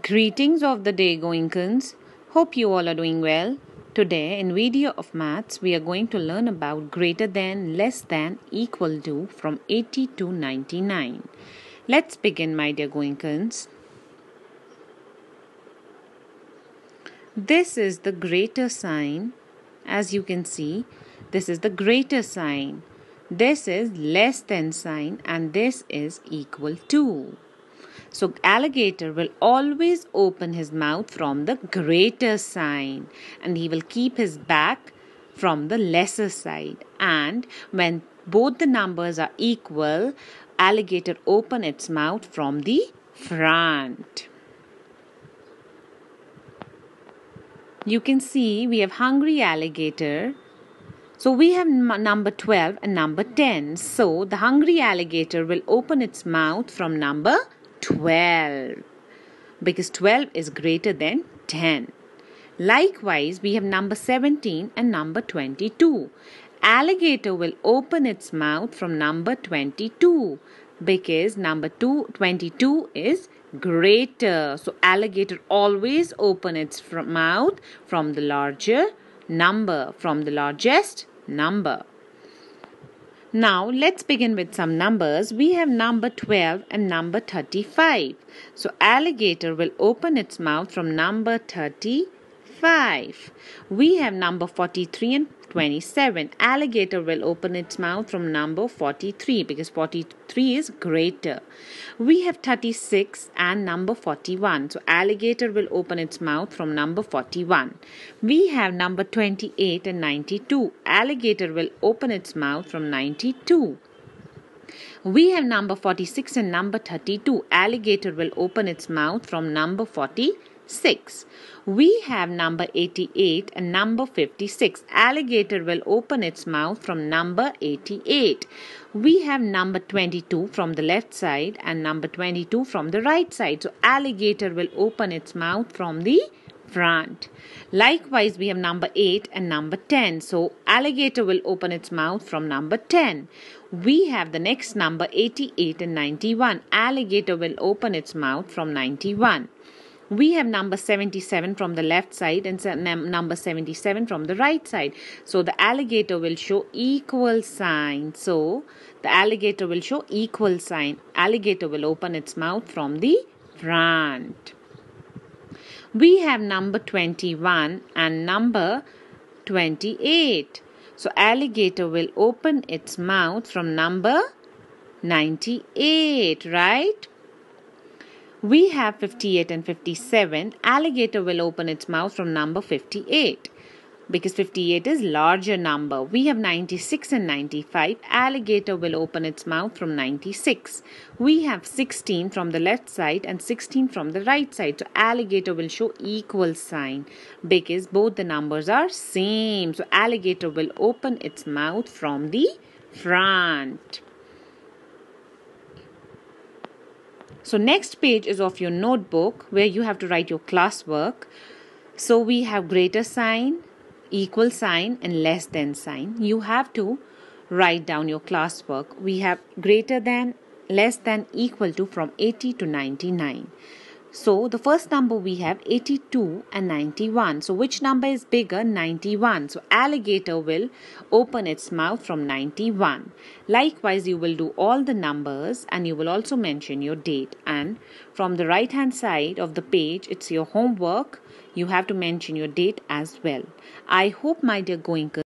Greetings of the day Goinkins! Hope you all are doing well. Today in video of maths we are going to learn about greater than, less than, equal to from 80 to 99. Let's begin my dear goingkins. This is the greater sign. As you can see, this is the greater sign. This is less than sign and this is equal to. So alligator will always open his mouth from the greater side and he will keep his back from the lesser side. And when both the numbers are equal, alligator open its mouth from the front. You can see we have hungry alligator so we have number 12 and number 10. So the hungry alligator will open its mouth from number 12 because 12 is greater than 10. Likewise, we have number 17 and number 22. Alligator will open its mouth from number 22 because number 2 22 is greater. So alligator always open its from mouth from the larger number from the largest number. Now let's begin with some numbers. We have number 12 and number 35. So alligator will open its mouth from number 35. We have number 43 and 27. Alligator will open its mouth from number 43 because 43 is greater. We have 36 and number 41. So alligator will open its mouth from number 41. We have number 28 and 92. Alligator will open its mouth from 92. We have number 46 and number 32. Alligator will open its mouth from number 42. 6. We have number 88 and number 56. Alligator will open its mouth from number 88. We have number 22 from the left side and number 22 from the right side. So alligator will open its mouth from the front. Likewise, we have number 8 and number 10. So, alligator will open its mouth from number 10. We have the next number 88 and 91. Alligator will open its mouth from 91 we have number 77 from the left side and number 77 from the right side. So the alligator will show equal sign. So the alligator will show equal sign. Alligator will open its mouth from the front. We have number 21 and number 28. So alligator will open its mouth from number 98, right? we have 58 and 57, alligator will open its mouth from number 58 because 58 is larger number. We have 96 and 95. Alligator will open its mouth from 96. We have 16 from the left side and 16 from the right side. So alligator will show equal sign because both the numbers are same. So alligator will open its mouth from the front. So, next page is of your notebook where you have to write your classwork. So, we have greater sign, equal sign, and less than sign. You have to write down your classwork. We have greater than, less than, equal to from 80 to 99. So the first number we have 82 and 91. So which number is bigger? 91. So alligator will open its mouth from 91. Likewise, you will do all the numbers and you will also mention your date. And from the right hand side of the page, it's your homework. You have to mention your date as well. I hope, my dear Goenka.